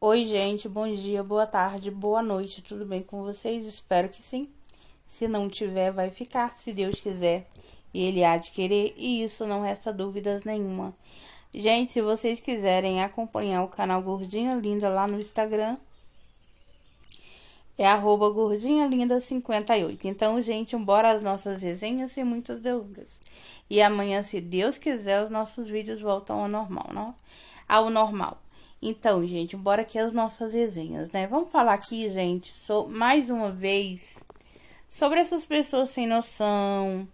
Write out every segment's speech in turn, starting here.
Oi, gente, bom dia, boa tarde, boa noite, tudo bem com vocês? Espero que sim. Se não tiver, vai ficar, se Deus quiser, e Ele há de querer, e isso não resta dúvidas nenhuma. Gente, se vocês quiserem acompanhar o canal Gordinha Linda lá no Instagram, é gordinhalinda58. Então, gente, bora as nossas resenhas sem muitas delongas. E amanhã, se Deus quiser, os nossos vídeos voltam ao normal, não? Ao normal. Então, gente, bora aqui as nossas resenhas, né? Vamos falar aqui, gente, sou mais uma vez, sobre essas pessoas sem noção,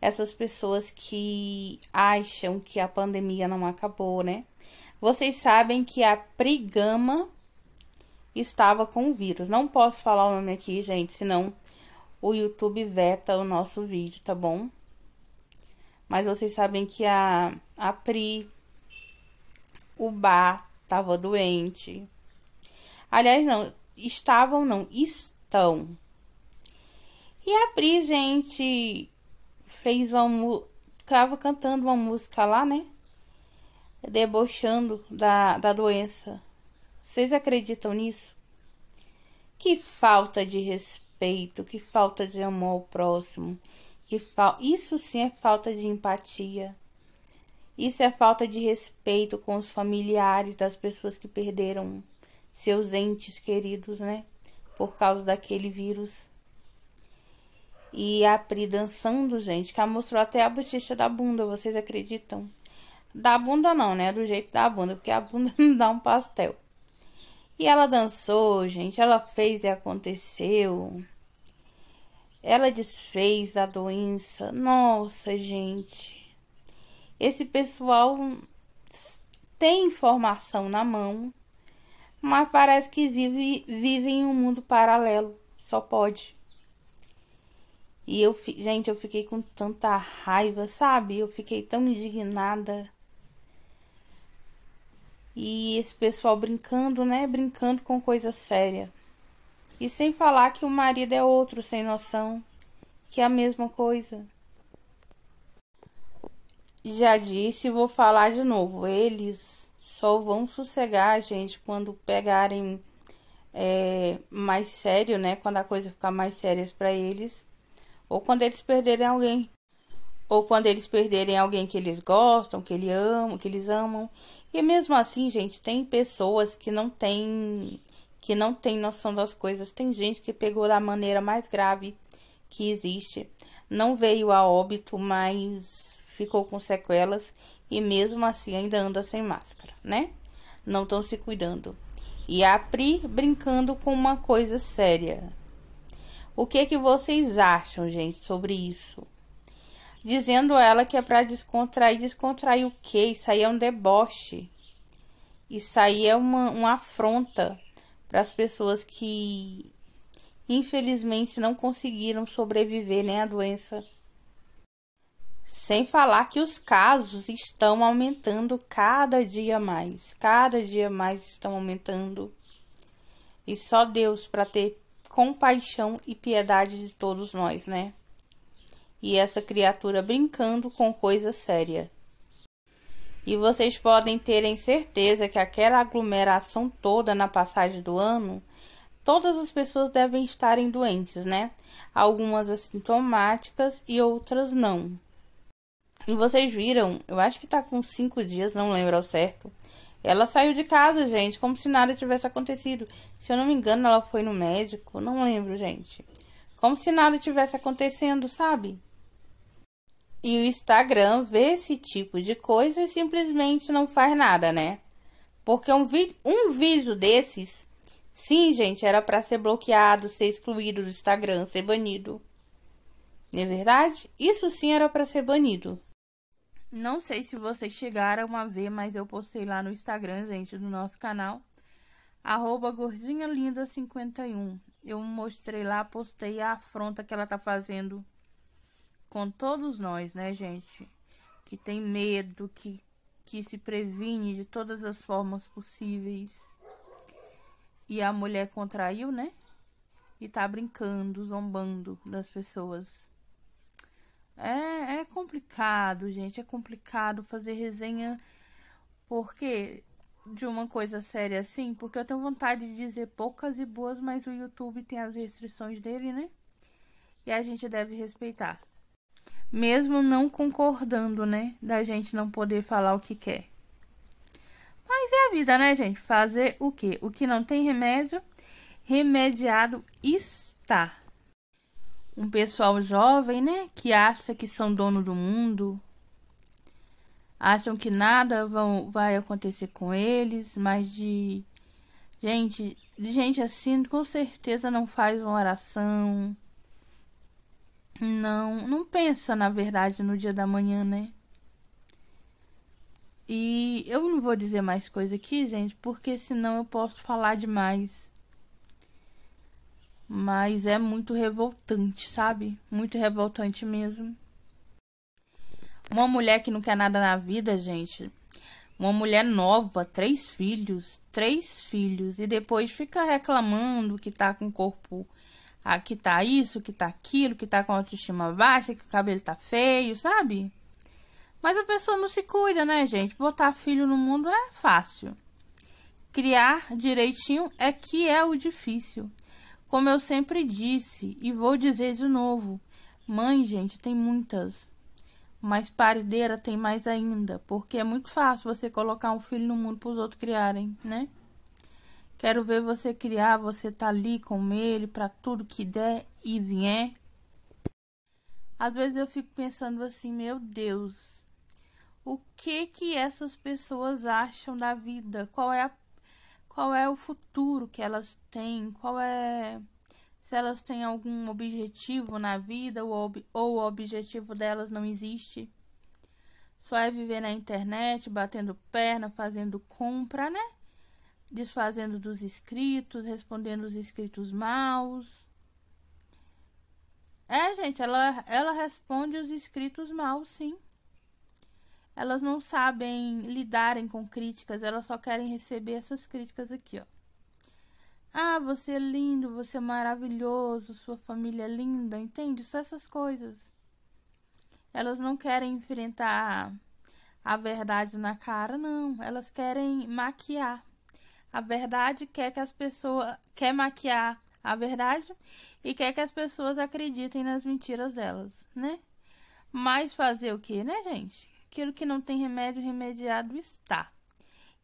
essas pessoas que acham que a pandemia não acabou, né? Vocês sabem que a Prigama estava com o vírus. Não posso falar o nome aqui, gente, senão o YouTube veta o nosso vídeo, tá bom? Mas vocês sabem que a, a Pri, o Bar, estava doente. Aliás, não, estavam, não, estão. E a Pri, gente, fez uma. Tava cantando uma música lá, né? Debochando da, da doença. Vocês acreditam nisso? Que falta de respeito, que falta de amor ao próximo. Que fa... Isso sim é falta de empatia. Isso é falta de respeito com os familiares das pessoas que perderam seus entes queridos, né? Por causa daquele vírus. E a Pri dançando, gente, que ela mostrou até a bochecha da bunda, vocês acreditam? Da bunda não, né? Do jeito da bunda, porque a bunda não dá um pastel. E ela dançou, gente, ela fez e aconteceu. Ela desfez a doença. Nossa, gente. Esse pessoal tem informação na mão, mas parece que vive, vive em um mundo paralelo. Só pode. E eu, gente, eu fiquei com tanta raiva, sabe? Eu fiquei tão indignada. E esse pessoal brincando, né? Brincando com coisa séria. E sem falar que o marido é outro sem noção, que é a mesma coisa já disse e vou falar de novo. Eles só vão sossegar a gente quando pegarem é, mais sério, né? Quando a coisa ficar mais séria para eles. Ou quando eles perderem alguém. Ou quando eles perderem alguém que eles gostam, que, eles amam, que eles amam. E mesmo assim, gente, tem pessoas que não têm que não tem noção das coisas. Tem gente que pegou da maneira mais grave que existe. Não veio a óbito, mas ficou com sequelas e mesmo assim ainda anda sem máscara, né? Não estão se cuidando. E a Pri brincando com uma coisa séria. O que que vocês acham, gente, sobre isso? Dizendo ela que é para descontrair, descontrair o quê? Isso aí é um deboche. Isso aí é uma, uma afronta para as pessoas que infelizmente não conseguiram sobreviver nem né, à doença sem falar que os casos estão aumentando cada dia mais, cada dia mais estão aumentando. E só Deus para ter compaixão e piedade de todos nós, né? E essa criatura brincando com coisa séria. E vocês podem terem certeza que aquela aglomeração toda na passagem do ano, todas as pessoas devem estarem doentes, né? Algumas assintomáticas e outras não. E vocês viram, eu acho que tá com cinco dias, não lembro ao certo. Ela saiu de casa, gente, como se nada tivesse acontecido. Se eu não me engano, ela foi no médico, não lembro, gente. Como se nada tivesse acontecendo, sabe? E o Instagram vê esse tipo de coisa e simplesmente não faz nada, né? Porque um, um vídeo desses, sim, gente, era para ser bloqueado, ser excluído do Instagram, ser banido. Não é verdade? Isso sim era para ser banido. Não sei se vocês chegaram a ver, mas eu postei lá no Instagram, gente, do nosso canal. Arroba gordinhalinda51. Eu mostrei lá, postei a afronta que ela tá fazendo com todos nós, né, gente? Que tem medo, que, que se previne de todas as formas possíveis. E a mulher contraiu, né? E tá brincando, zombando das pessoas. É, é complicado, gente. É complicado fazer resenha. Porque de uma coisa séria assim, porque eu tenho vontade de dizer poucas e boas, mas o YouTube tem as restrições dele, né? E a gente deve respeitar. Mesmo não concordando, né? Da gente não poder falar o que quer. Mas é a vida, né, gente? Fazer o quê? O que não tem remédio, remediado está um pessoal jovem, né, que acha que são dono do mundo, acham que nada vão, vai acontecer com eles, mas de gente, de gente assim, com certeza não faz uma oração. Não, não pensa na verdade no dia da manhã, né? E eu não vou dizer mais coisa aqui, gente, porque senão eu posso falar demais. Mas é muito revoltante, sabe? Muito revoltante mesmo. Uma mulher que não quer nada na vida, gente. Uma mulher nova, três filhos, três filhos, e depois fica reclamando que tá com o corpo. Ah, que tá isso, que tá aquilo, que tá com autoestima baixa, que o cabelo tá feio, sabe? Mas a pessoa não se cuida, né, gente? Botar filho no mundo é fácil. Criar direitinho é que é o difícil. Como eu sempre disse e vou dizer de novo, mãe, gente, tem muitas. Mas paredeira tem mais ainda, porque é muito fácil você colocar um filho no mundo para os outros criarem, né? Quero ver você criar, você tá ali com ele para tudo que der e vier. Às vezes eu fico pensando assim, meu Deus, o que que essas pessoas acham da vida? Qual é a qual é o futuro que elas têm, qual é se elas têm algum objetivo na vida ou, ob... ou o objetivo delas não existe. Só é viver na internet, batendo perna, fazendo compra, né? Desfazendo dos inscritos, respondendo os inscritos maus. É, gente, ela, ela responde os inscritos maus, sim elas não sabem lidarem com críticas, elas só querem receber essas críticas aqui, ó. Ah, você é lindo, você é maravilhoso, sua família é linda, entende? Só essas coisas. Elas não querem enfrentar a verdade na cara, não. Elas querem maquiar. A verdade quer que as pessoas quer maquiar a verdade e quer que as pessoas acreditem nas mentiras delas, né? Mas fazer o que, né, gente? aquilo que não tem remédio remediado está.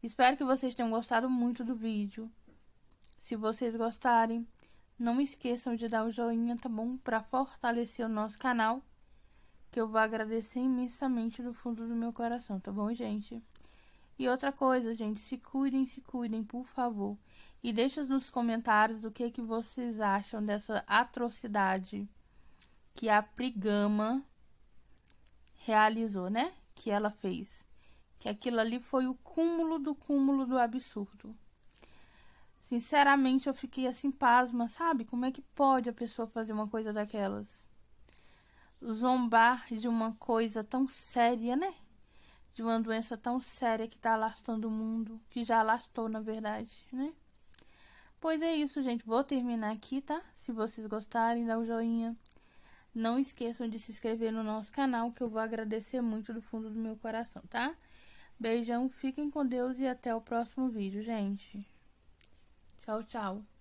Espero que vocês tenham gostado muito do vídeo. Se vocês gostarem, não esqueçam de dar o um joinha, tá bom? Pra fortalecer o nosso canal, que eu vou agradecer imensamente do fundo do meu coração, tá bom, gente? E outra coisa, gente, se cuidem, se cuidem, por favor. E deixa nos comentários o que, que vocês acham dessa atrocidade que a Prigama realizou, né? que ela fez, que aquilo ali foi o cúmulo do cúmulo do absurdo. Sinceramente, eu fiquei assim pasma, sabe? Como é que pode a pessoa fazer uma coisa daquelas? Zombar de uma coisa tão séria, né? De uma doença tão séria que tá alastrando o mundo, que já alastou, na verdade, né? Pois é isso, gente. Vou terminar aqui, tá? Se vocês gostarem, dá o um joinha. Não esqueçam de se inscrever no nosso canal, que eu vou agradecer muito do fundo do meu coração, tá? Beijão, fiquem com Deus e até o próximo vídeo, gente. Tchau, tchau.